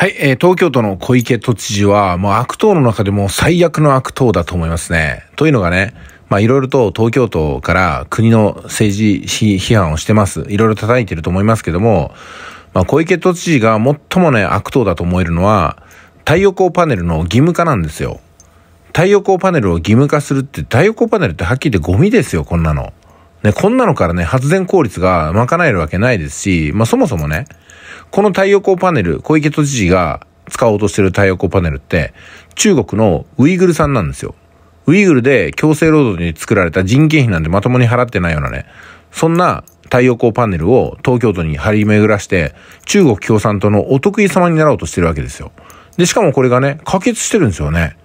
はい、えー、東京都の小池都知事は、もう悪党の中でも最悪の悪党だと思いますね。というのがね、まあいろいろと東京都から国の政治批判をしてます。いろいろ叩いてると思いますけども、まあ小池都知事が最もね、悪党だと思えるのは、太陽光パネルの義務化なんですよ。太陽光パネルを義務化するって、太陽光パネルってはっきり言ってゴミですよ、こんなの。ね、こんなのからね、発電効率が賄えるわけないですし、まあそもそもね、この太陽光パネル、小池都知事が使おうとしてる太陽光パネルって、中国のウイグルさんなんですよ。ウイグルで強制労働に作られた人件費なんてまともに払ってないようなね、そんな太陽光パネルを東京都に張り巡らして、中国共産党のお得意様になろうとしてるわけですよ。で、しかもこれがね、可決してるんですよね。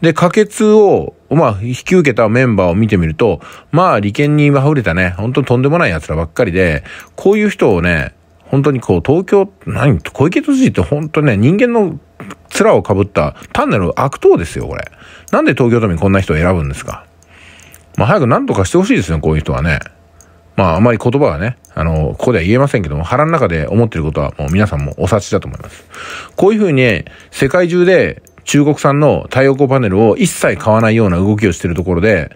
で、可決を、まあ、引き受けたメンバーを見てみると、まあ、利権に溢れたね、ほんととんでもない奴らばっかりで、こういう人をね、本当にこう、東京、何、小池都知事って本当ね、人間の面をかぶった単なる悪党ですよ、これ。なんで東京都民こんな人を選ぶんですか。まあ、早く何とかしてほしいですね、こういう人はね。まあ、あまり言葉はね、あの、ここでは言えませんけども、腹の中で思ってることはもう皆さんもお察しだと思います。こういうふうに、世界中で中国産の太陽光パネルを一切買わないような動きをしてるところで、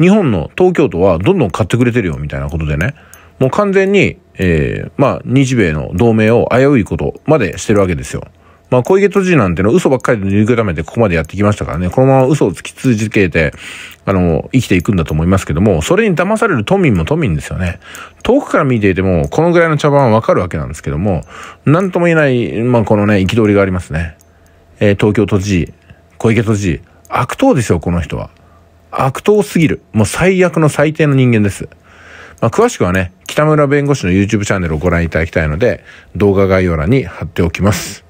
日本の東京都はどんどん買ってくれてるよみたいなことでね、もう完全にえー、まあ、日米の同盟を危ういことまでしてるわけですよ。まあ、小池都知事なんての嘘ばっかりで塗り固めてここまでやってきましたからね、このまま嘘を突き続けて、あの、生きていくんだと思いますけども、それに騙される都民も都民ですよね。遠くから見ていても、このぐらいの茶番はわかるわけなんですけども、なんとも言えない、まあ、このね、憤りがありますね。えー、東京都知事、小池都知事、悪党ですよ、この人は。悪党すぎる。もう最悪の最低の人間です。まあ、詳しくはね、北村弁護士の YouTube チャンネルをご覧いただきたいので、動画概要欄に貼っておきます。